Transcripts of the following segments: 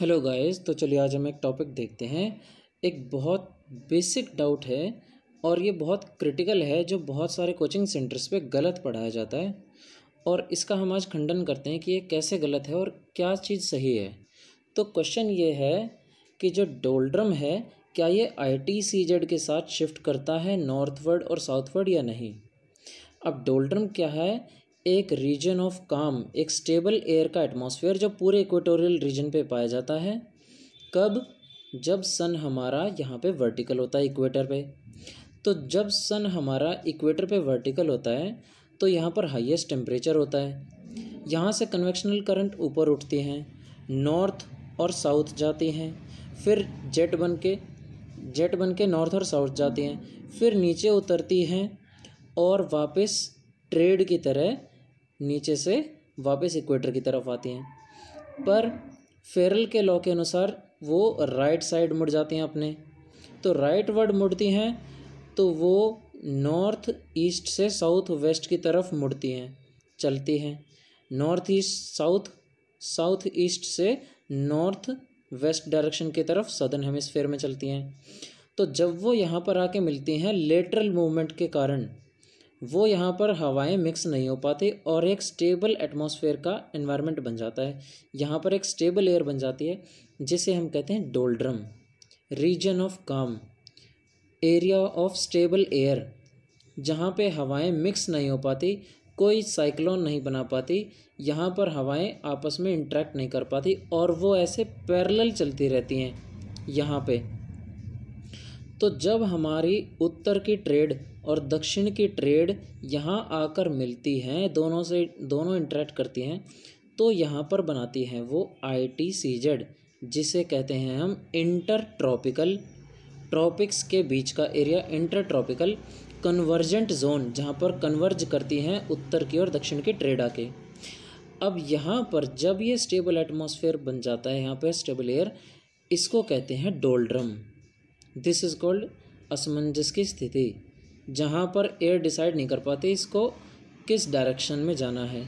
hello guys तो चलिए आज हम एक टॉपिक देखते हैं एक बहुत बेसिक डाउट है और ये बहुत क्रिटिकल है जो बहुत सारे कोचिंग सेंटर्स पे गलत पढ़ाया जाता है और इसका हम आज खंडन करते हैं कि ये कैसे गलत है और क्या चीज़ सही है तो क्वेश्चन ये है कि जो डोल्ड्रम है क्या ये आई टी सी जेड के साथ शिफ्ट करता है नॉर्थवर्ड और साउथवर्ड या नहीं अब डोल्ड्रम क्या है एक रीजन ऑफ काम एक स्टेबल एयर का एटमॉस्फेयर जो पूरे इक्वेटोरियल रीजन पे पाया जाता है कब जब सन हमारा यहाँ पे वर्टिकल होता है इक्वेटर पे तो जब सन हमारा इक्वेटर पे वर्टिकल होता है तो यहाँ पर हाईएस्ट टेम्परेचर होता है यहाँ से कन्वेक्शनल करंट ऊपर उठती हैं नॉर्थ और साउथ जाती हैं फिर जेट बन के जेट बन के नॉर्थ और साउथ जाती हैं फिर नीचे उतरती हैं और वापस ट्रेड की तरह नीचे से वापस इक्वेटर की तरफ आती हैं पर फेरल के लॉ के अनुसार वो राइट साइड मुड़ जाती हैं अपने तो राइट वर्ड मुड़ती हैं तो वो नॉर्थ ईस्ट से साउथ वेस्ट की तरफ मुड़ती हैं चलती हैं north east south south east से नॉर्थ वेस्ट डायरेक्शन की तरफ सदर्न हेमिस्फेयर में चलती हैं तो जब वो यहाँ पर आके मिलती हैं लेटरल मूवमेंट के कारण वो यहाँ पर हवाएं मिक्स नहीं हो पाती और एक स्टेबल एटमॉस्फेयर का इन्वायरमेंट बन जाता है यहाँ पर एक स्टेबल एयर बन जाती है जिसे हम कहते हैं doldrum region of calm area of stable air जहाँ पे हवाएं मिक्स नहीं हो पाती कोई साइक्लोन नहीं बना पाती यहाँ पर हवाएं आपस में इंट्रैक्ट नहीं कर पाती और वो ऐसे पैरल चलती रहती हैं यहाँ पर तो जब हमारी उत्तर की ट्रेड और दक्षिण की ट्रेड यहाँ आकर मिलती हैं दोनों से दोनों इंटरेक्ट करती हैं तो यहाँ पर बनाती हैं वो आई टी सी जेड जिसे कहते हैं हम इंटर ट्रॉपिकल ट्रॉपिक्स के बीच का area inter tropical convergent zone जहाँ पर कन्वर्ज करती हैं उत्तर की और दक्षिण की ट्रेड आके अब यहाँ पर जब ये स्टेबल एटमॉस्फेयर बन जाता है यहाँ पर स्टेबल एयर इसको कहते हैं डोल्ड्रम दिस इज़ कॉल्ड असमंजस की स्थिति जहाँ पर एयर डिसाइड नहीं कर पाते इसको किस डायरेक्शन में जाना है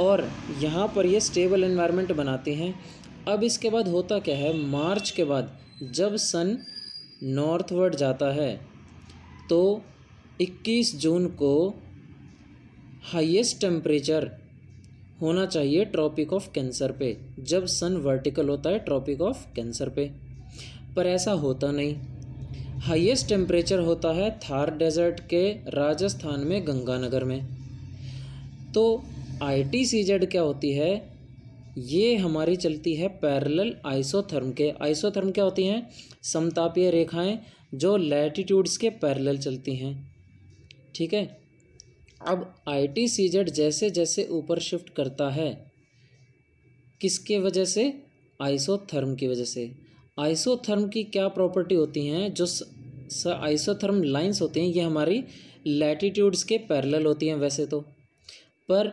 और यहाँ पर ये स्टेबल इन्वायरमेंट बनाते हैं अब इसके बाद होता क्या है मार्च के बाद जब सन नॉर्थवर्ड जाता है तो 21 जून को हाईएस्ट टेम्परेचर होना चाहिए ट्रॉपिक ऑफ कैंसर पे जब सन वर्टिकल होता है ट्रॉपिक ऑफ कैंसर पे पर ऐसा होता नहीं हाईएस्ट टेम्परेचर होता है थार डेजर्ट के राजस्थान में गंगानगर में तो आईटीसीजेड क्या होती है ये हमारी चलती है पैरेलल आइसोथर्म के आइसोथर्म क्या होती हैं समतापीय रेखाएं जो लैटिट्यूड्स के पैरेलल चलती हैं ठीक है अब आई टी सी जेड जैसे जैसे ऊपर शिफ्ट करता है किसके वजह से आइसोथर्म की वजह से आइसोथर्म की क्या प्रॉपर्टी होती हैं जो आइसोथर्म लाइंस होती हैं ये हमारी लैटिट्यूड्स के पैरेलल होती हैं वैसे तो पर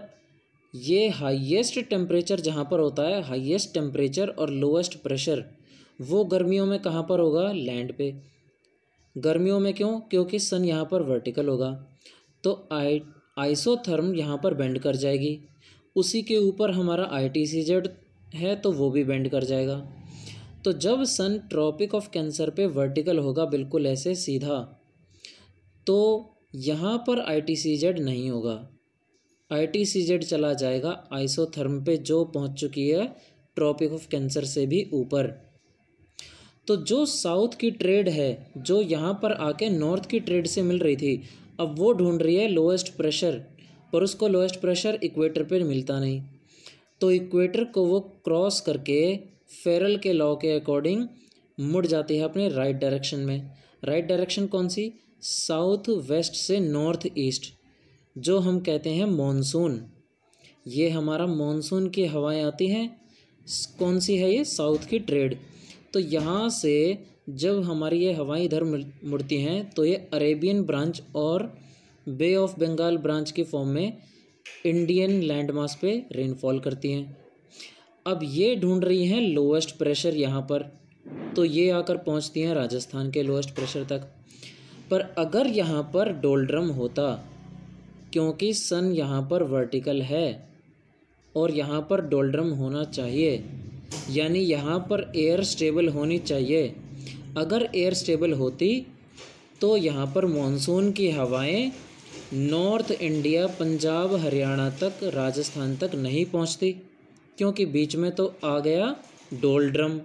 ये हाईएस्ट टेम्परेचर जहाँ पर होता है हाईएस्ट टेम्परेचर और लोएस्ट प्रेशर वो गर्मियों में कहाँ पर होगा लैंड पे गर्मियों में क्यों क्योंकि सन यहाँ पर वर्टिकल होगा तो आई आइसोथर्म यहाँ पर बेंड कर जाएगी उसी के ऊपर हमारा आई टी सी है तो वो भी बेंड कर जाएगा तो जब सन ट्रॉपिक ऑफ कैंसर पे वर्टिकल होगा बिल्कुल ऐसे सीधा तो यहाँ पर आई टी सी जेड नहीं होगा आई टी सी जेड चला जाएगा आइसोथर्म पे जो पहुँच चुकी है ट्रॉपिक ऑफ कैंसर से भी ऊपर तो जो साउथ की ट्रेड है जो यहाँ पर आके नॉर्थ की ट्रेड से मिल रही थी अब वो ढूंढ रही है लोएस्ट प्रेशर पर उसको लोएस्ट प्रेशर इक्वेटर पर मिलता नहीं तो इक्वेटर को वो क्रॉस करके फेरल के लॉ के अकॉर्डिंग मुड़ जाती है अपने राइट डायरेक्शन में राइट डायरेक्शन कौन सी साउथ वेस्ट से नॉर्थ ईस्ट जो हम कहते हैं मॉनसून ये हमारा मॉनसून की हवाएं आती हैं कौन सी है ये साउथ की ट्रेड तो यहाँ से जब हमारी ये हवाएं इधर मुड़ती हैं तो ये अरेबियन ब्रांच और बे ऑफ बंगाल ब्रांच की फॉर्म में इंडियन लैंड पे रेनफॉल करती हैं अब ये ढूंढ रही हैं लोएस्ट प्रेशर यहाँ पर तो ये आकर पहुँचती हैं राजस्थान के लोएस्ट प्रेशर तक पर अगर यहाँ पर डोल्ड्रम होता क्योंकि सन यहाँ पर वर्टिकल है और यहाँ पर डोल्ड्रम होना चाहिए यानी यहाँ पर एयर स्टेबल होनी चाहिए अगर एयर स्टेबल होती तो यहाँ पर मॉनसून की हवाएं नॉर्थ इंडिया पंजाब हरियाणा तक राजस्थान तक नहीं पहुँचती क्योंकि बीच में तो आ गया डोलड्रम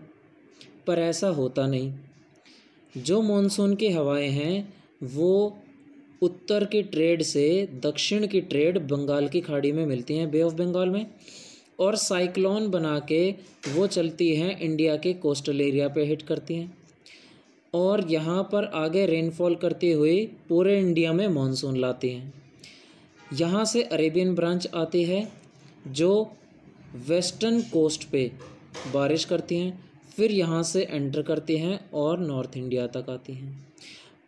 पर ऐसा होता नहीं जो मानसून की हवाएं हैं वो उत्तर की ट्रेड से दक्षिण की ट्रेड बंगाल की खाड़ी में मिलती हैं बे ऑफ बंगाल में और साइक्लोन बना के वो चलती हैं इंडिया के कोस्टल एरिया पे हिट करती हैं और यहाँ पर आगे रेनफॉल करती हुई पूरे इंडिया में मानसून लाती हैं यहाँ से अरेबियन ब्रांच आती है जो वेस्टर्न कोस्ट पे बारिश करती हैं फिर यहाँ से एंटर करती हैं और नॉर्थ इंडिया तक आती हैं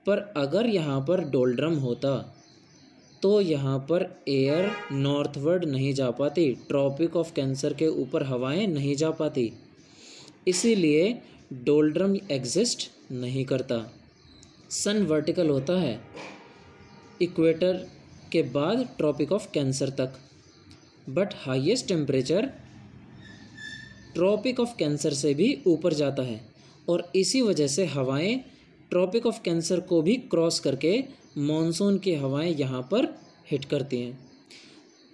पर अगर यहाँ पर डोल्ड्रम होता तो यहाँ पर एयर नॉर्थवर्ड नहीं जा पाती ट्रॉपिक ऑफ कैंसर के ऊपर हवाएं नहीं जा पाती इसीलिए डोल्ड्रम एग्जिस्ट नहीं करता सन वर्टिकल होता है इक्वेटर के बाद ट्रॉपिक ऑफ कैंसर तक but highest temperature tropic of cancer से भी ऊपर जाता है और इसी वजह से हवाएं ट्रॉपिक ऑफ कैंसर को भी क्रॉस करके मॉनसून की हवाएं यहाँ पर हिट करती हैं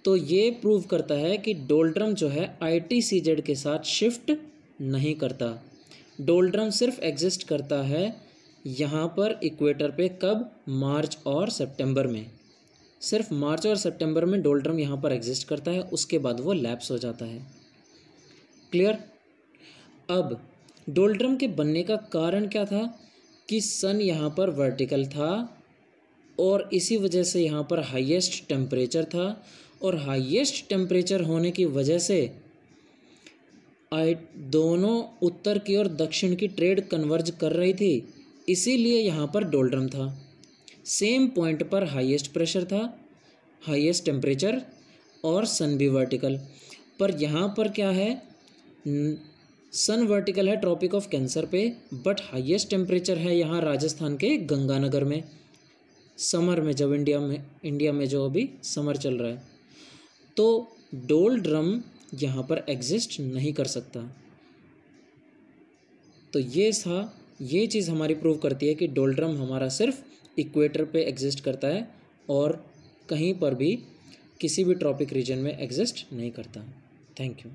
तो ये प्रूव करता है कि डोल्ड्रम जो है आईटीसीजेड के साथ शिफ्ट नहीं करता डोल्ड्रम सिर्फ एग्जिस्ट करता है यहाँ पर इक्वेटर पे कब मार्च और सितंबर में सिर्फ मार्च और सितंबर में डोल्ड्रम यहाँ पर एग्जिस्ट करता है उसके बाद वो लैप्स हो जाता है क्लियर अब डोल्ड्रम के बनने का कारण क्या था कि सन यहाँ पर वर्टिकल था और इसी वजह से यहाँ पर हाईएस्ट टेम्परेचर था और हाईएस्ट टेम्परेचर होने की वजह से आई दोनों उत्तर की और दक्षिण की ट्रेड कन्वर्ज कर रही थी इसीलिए यहाँ पर डोल्ड्रम था सेम पॉइंट पर हाईएस्ट प्रेशर था हाईएस्ट टेम्परेचर और सन भी वर्टिकल पर यहाँ पर क्या है सन वर्टिकल है ट्रॉपिक ऑफ कैंसर पे बट हाईएस्ट टेम्परेचर है यहाँ राजस्थान के गंगानगर में समर में जब इंडिया में इंडिया में जो अभी समर चल रहा है तो डोल ड्रम यहाँ पर एग्जिस्ट नहीं कर सकता तो ये था ये चीज़ हमारी प्रूव करती है कि डोल ड्रम हमारा सिर्फ इक्वेटर पे एग्जिस्ट करता है और कहीं पर भी किसी भी ट्रॉपिक रीजन में एग्जिस्ट नहीं करता थैंक यू